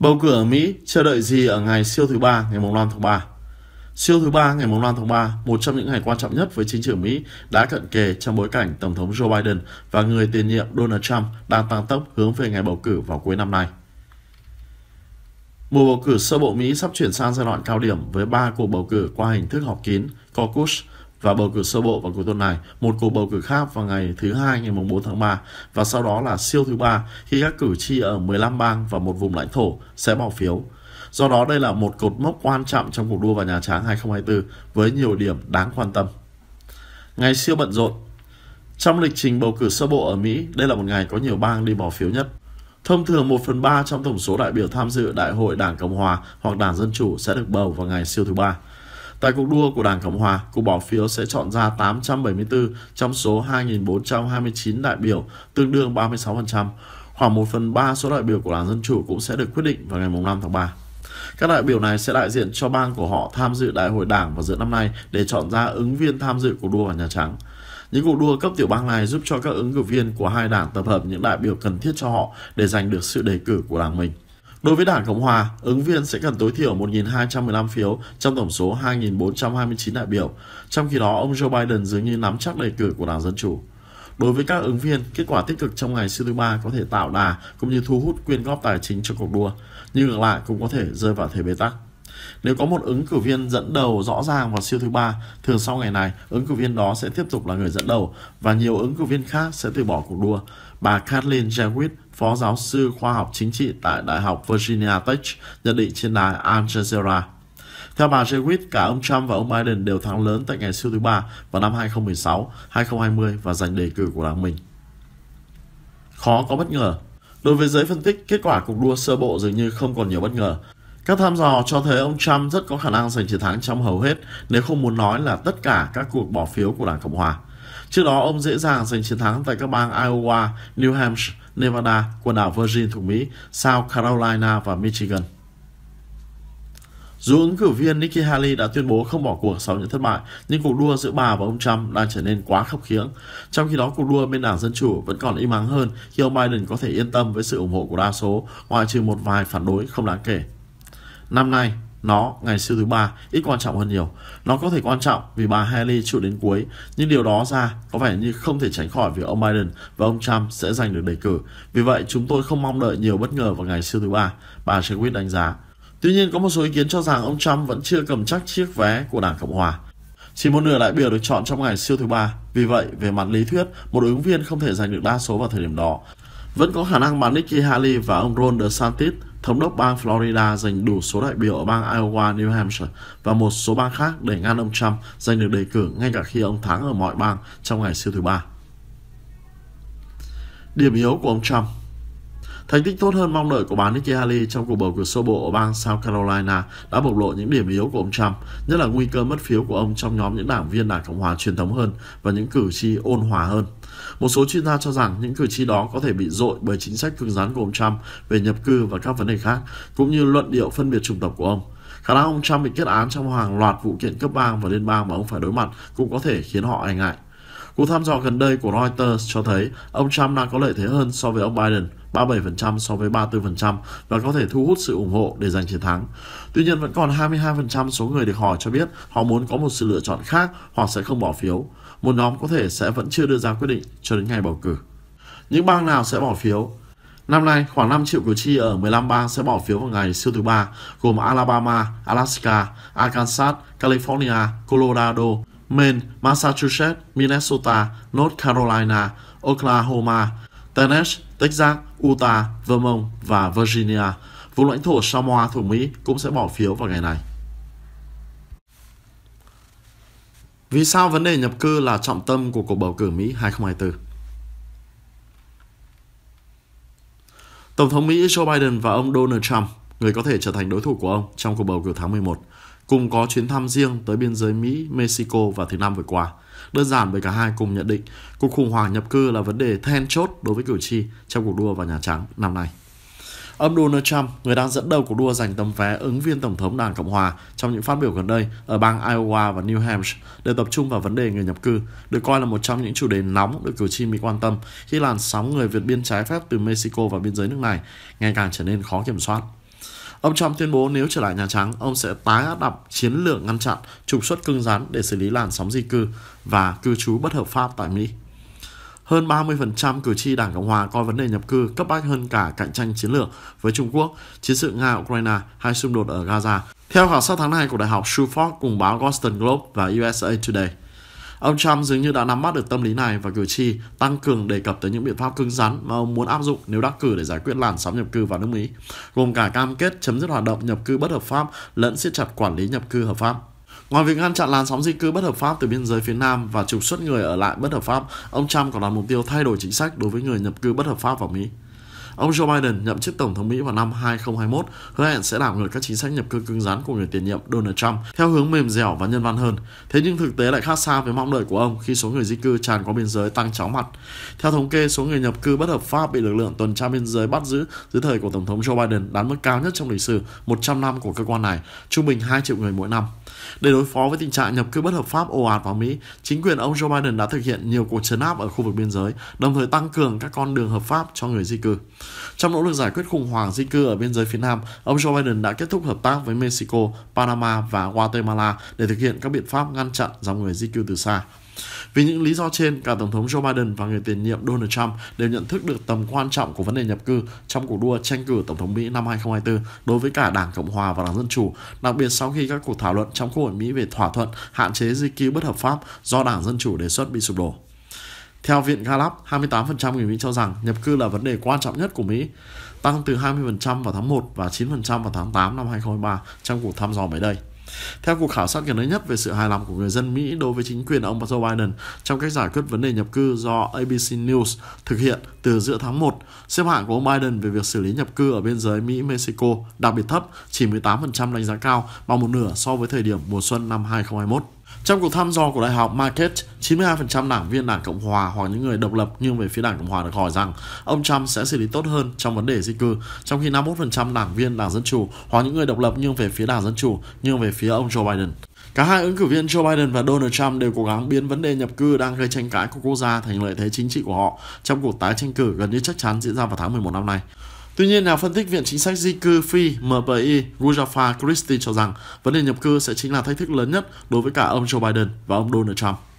Bầu cử ở Mỹ chờ đợi gì ở ngày siêu thứ ba ngày 5 tháng 3? Siêu thứ ba ngày 5 tháng 3, một trong những ngày quan trọng nhất với chính trường Mỹ đã cận kề trong bối cảnh Tổng thống Joe Biden và người tiền nhiệm Donald Trump đang tăng tốc hướng về ngày bầu cử vào cuối năm nay. Mùa bầu cử sơ bộ Mỹ sắp chuyển sang giai đoạn cao điểm với 3 cuộc bầu cử qua hình thức họp kín, caucus, và bầu cử sơ bộ vào cuối tuần này, một cuộc bầu cử khác vào ngày thứ hai ngày 4 tháng 3 và sau đó là siêu thứ ba khi các cử tri ở 15 bang và một vùng lãnh thổ sẽ bỏ phiếu. Do đó đây là một cột mốc quan trọng trong cuộc đua vào Nhà Trắng 2024 với nhiều điểm đáng quan tâm. Ngày siêu bận rộn Trong lịch trình bầu cử sơ bộ ở Mỹ, đây là một ngày có nhiều bang đi bỏ phiếu nhất. Thông thường 1 phần 3 trong tổng số đại biểu tham dự Đại hội Đảng Cộng Hòa hoặc Đảng Dân Chủ sẽ được bầu vào ngày siêu thứ ba. Tại cuộc đua của Đảng Cộng Hòa, cuộc bỏ phiếu sẽ chọn ra 874 trong số 2.429 đại biểu, tương đương 36%. Khoảng 1 phần 3 số đại biểu của Đảng Dân Chủ cũng sẽ được quyết định vào ngày 5 tháng 3. Các đại biểu này sẽ đại diện cho bang của họ tham dự đại hội đảng vào giữa năm nay để chọn ra ứng viên tham dự cuộc đua vào Nhà Trắng. Những cuộc đua cấp tiểu bang này giúp cho các ứng cử viên của hai đảng tập hợp những đại biểu cần thiết cho họ để giành được sự đề cử của đảng mình. Đối với Đảng Cộng Hòa, ứng viên sẽ cần tối thiểu 1.215 phiếu trong tổng số 2.429 đại biểu, trong khi đó ông Joe Biden dường như nắm chắc đề cử của Đảng Dân Chủ. Đối với các ứng viên, kết quả tích cực trong ngày siêu thứ ba có thể tạo đà cũng như thu hút quyên góp tài chính cho cuộc đua, nhưng ngược lại cũng có thể rơi vào thế bế tắc. Nếu có một ứng cử viên dẫn đầu rõ ràng vào siêu thứ ba, thường sau ngày này, ứng cử viên đó sẽ tiếp tục là người dẫn đầu và nhiều ứng cử viên khác sẽ từ bỏ cuộc đua. Bà Kathleen Jewett, Phó giáo sư khoa học chính trị tại Đại học Virginia Tech, nhận định trên đài Al Jazeera. Theo bà Jewit, cả ông Trump và ông Biden đều thắng lớn tại ngày siêu thứ ba vào năm 2016, 2020 và giành đề cử của đảng mình. Khó có bất ngờ. Đối với giới phân tích, kết quả cuộc đua sơ bộ dường như không còn nhiều bất ngờ. Các thăm dò cho thấy ông Trump rất có khả năng giành chiến thắng trong hầu hết, nếu không muốn nói là tất cả các cuộc bỏ phiếu của Đảng Cộng Hòa. Trước đó, ông dễ dàng giành chiến thắng tại các bang Iowa, New Hampshire, Nevada, quần đảo Virgin thuộc Mỹ, South Carolina và Michigan. Dù ứng cử viên Nikki Haley đã tuyên bố không bỏ cuộc sau những thất bại, nhưng cuộc đua giữa bà và ông Trump đang trở nên quá khốc khiễng. Trong khi đó, cuộc đua bên đảng Dân Chủ vẫn còn im ắng hơn khi ông Biden có thể yên tâm với sự ủng hộ của đa số, ngoại trừ một vài phản đối không đáng kể. Năm nay, nó ngày siêu thứ ba ít quan trọng hơn nhiều nó có thể quan trọng vì bà Haley trụ đến cuối nhưng điều đó ra có vẻ như không thể tránh khỏi việc ông Biden và ông Trump sẽ giành được đề cử vì vậy chúng tôi không mong đợi nhiều bất ngờ vào ngày siêu thứ ba bà Sherwood đánh giá tuy nhiên có một số ý kiến cho rằng ông Trump vẫn chưa cầm chắc chiếc vé của đảng Cộng hòa chỉ một nửa đại biểu được chọn trong ngày siêu thứ ba vì vậy về mặt lý thuyết một ứng viên không thể giành được đa số vào thời điểm đó vẫn có khả năng bà Nikki Haley và ông Ron DeSantis thống đốc bang Florida giành đủ số đại biểu ở bang Iowa, New Hampshire và một số bang khác để ngăn ông Trump giành được đề cử ngay cả khi ông thắng ở mọi bang trong ngày siêu thứ ba. Điểm yếu của ông Trump Thành tích tốt hơn mong đợi của bà Nikki Haley trong cuộc bầu cử sơ bộ ở bang South Carolina đã bộc lộ những điểm yếu của ông Trump, nhất là nguy cơ mất phiếu của ông trong nhóm những đảng viên đảng Cộng hòa truyền thống hơn và những cử tri ôn hòa hơn. Một số chuyên gia cho rằng những cử tri đó có thể bị dội bởi chính sách cứng rắn của ông Trump về nhập cư và các vấn đề khác, cũng như luận điệu phân biệt chủng tộc của ông. Khả năng ông Trump bị kết án trong hàng loạt vụ kiện cấp bang và liên bang mà ông phải đối mặt cũng có thể khiến họ e ngại. Cuộc thăm dò gần đây của Reuters cho thấy ông Trump đang có lợi thế hơn so với ông Biden, 37% so với 34% và có thể thu hút sự ủng hộ để giành chiến thắng. Tuy nhiên vẫn còn 22% số người được hỏi cho biết họ muốn có một sự lựa chọn khác hoặc sẽ không bỏ phiếu một nhóm có thể sẽ vẫn chưa đưa ra quyết định cho đến ngày bầu cử. Những bang nào sẽ bỏ phiếu? Năm nay, khoảng 5 triệu cử tri ở 15 bang sẽ bỏ phiếu vào ngày siêu thứ ba, gồm Alabama, Alaska, Arkansas, California, Colorado, Maine, Massachusetts, Minnesota, North Carolina, Oklahoma, Tennessee, Texas, Utah, Vermont và Virginia. Vùng lãnh thổ Samoa thuộc Mỹ cũng sẽ bỏ phiếu vào ngày này. Vì sao vấn đề nhập cư là trọng tâm của cuộc bầu cử Mỹ 2024? Tổng thống Mỹ Joe Biden và ông Donald Trump, người có thể trở thành đối thủ của ông trong cuộc bầu cử tháng 11, cùng có chuyến thăm riêng tới biên giới Mỹ, Mexico vào thứ Năm vừa qua. Đơn giản bởi cả hai cùng nhận định cuộc khủng hoảng nhập cư là vấn đề then chốt đối với cử tri trong cuộc đua vào Nhà Trắng năm nay. Ông Donald Trump, người đang dẫn đầu cuộc đua giành tấm vé ứng viên tổng thống Đảng Cộng hòa trong những phát biểu gần đây ở bang Iowa và New Hampshire đều tập trung vào vấn đề người nhập cư, được coi là một trong những chủ đề nóng được cử tri Mỹ quan tâm khi làn sóng người vượt biên trái phép từ Mexico vào biên giới nước này ngày càng trở nên khó kiểm soát. Ông Trump tuyên bố nếu trở lại Nhà Trắng, ông sẽ tái áp đặt chiến lược ngăn chặn trục xuất cưng rắn để xử lý làn sóng di cư và cư trú bất hợp pháp tại Mỹ. Hơn 30% cử tri Đảng Cộng Hòa coi vấn đề nhập cư cấp bách hơn cả cạnh tranh chiến lược với Trung Quốc, chiến sự Nga-Ukraine hay xung đột ở Gaza. Theo khảo sát tháng này của Đại học Stanford cùng báo Boston Globe và USA Today, Ông Trump dường như đã nắm bắt được tâm lý này và cử tri tăng cường đề cập tới những biện pháp cứng rắn mà ông muốn áp dụng nếu đắc cử để giải quyết làn sóng nhập cư vào nước Mỹ, gồm cả cam kết chấm dứt hoạt động nhập cư bất hợp pháp lẫn siết chặt quản lý nhập cư hợp pháp. Ngoài việc ngăn chặn làn sóng di cư bất hợp pháp từ biên giới phía Nam và trục xuất người ở lại bất hợp pháp, ông Trump còn đặt mục tiêu thay đổi chính sách đối với người nhập cư bất hợp pháp vào Mỹ. Ông Joe Biden nhậm chức Tổng thống Mỹ vào năm 2021 hứa hẹn sẽ đảo ngược các chính sách nhập cư cứng rắn của người tiền nhiệm Donald Trump theo hướng mềm dẻo và nhân văn hơn. Thế nhưng thực tế lại khác xa với mong đợi của ông khi số người di cư tràn qua biên giới tăng chóng mặt. Theo thống kê, số người nhập cư bất hợp pháp bị lực lượng tuần tra biên giới bắt giữ dưới thời của Tổng thống Joe Biden đạt mức cao nhất trong lịch sử 100 năm của cơ quan này, trung bình 2 triệu người mỗi năm. Để đối phó với tình trạng nhập cư bất hợp pháp ồ ạt vào Mỹ, chính quyền ông Joe Biden đã thực hiện nhiều cuộc trấn áp ở khu vực biên giới, đồng thời tăng cường các con đường hợp pháp cho người di cư. Trong nỗ lực giải quyết khủng hoảng di cư ở biên giới phía Nam, ông Joe Biden đã kết thúc hợp tác với Mexico, Panama và Guatemala để thực hiện các biện pháp ngăn chặn dòng người di cư từ xa. Vì những lý do trên, cả Tổng thống Joe Biden và người tiền nhiệm Donald Trump đều nhận thức được tầm quan trọng của vấn đề nhập cư trong cuộc đua tranh cử Tổng thống Mỹ năm 2024 đối với cả Đảng Cộng Hòa và Đảng Dân Chủ, đặc biệt sau khi các cuộc thảo luận trong Quốc hội Mỹ về thỏa thuận hạn chế di cư bất hợp pháp do Đảng Dân Chủ đề xuất bị sụp đổ. Theo Viện Gallup, 28% người Mỹ cho rằng nhập cư là vấn đề quan trọng nhất của Mỹ, tăng từ 20% vào tháng 1 và 9% vào tháng 8 năm 2023 trong cuộc thăm dò mới đây. Theo cuộc khảo sát gần đây nhất về sự hài lòng của người dân Mỹ đối với chính quyền ông Joe Biden trong cách giải quyết vấn đề nhập cư do ABC News thực hiện từ giữa tháng 1, xếp hạng của ông Biden về việc xử lý nhập cư ở biên giới Mỹ-Mexico đặc biệt thấp, chỉ 18% đánh giá cao, bằng một nửa so với thời điểm mùa xuân năm 2021. Trong cuộc thăm dò của Đại học Market, 92% đảng viên Đảng Cộng Hòa hoặc những người độc lập nhưng về phía Đảng Cộng Hòa được hỏi rằng ông Trump sẽ xử lý tốt hơn trong vấn đề di cư, trong khi 51% đảng viên Đảng Dân Chủ hoặc những người độc lập nhưng về phía Đảng Dân Chủ nhưng về phía ông Joe Biden. Cả hai ứng cử viên Joe Biden và Donald Trump đều cố gắng biến vấn đề nhập cư đang gây tranh cãi của quốc gia thành lợi thế chính trị của họ trong cuộc tái tranh cử gần như chắc chắn diễn ra vào tháng 11 năm nay. Tuy nhiên, nhà phân tích Viện Chính sách Di cư Phi MPI Rujafa Christie cho rằng vấn đề nhập cư sẽ chính là thách thức lớn nhất đối với cả ông Joe Biden và ông Donald Trump.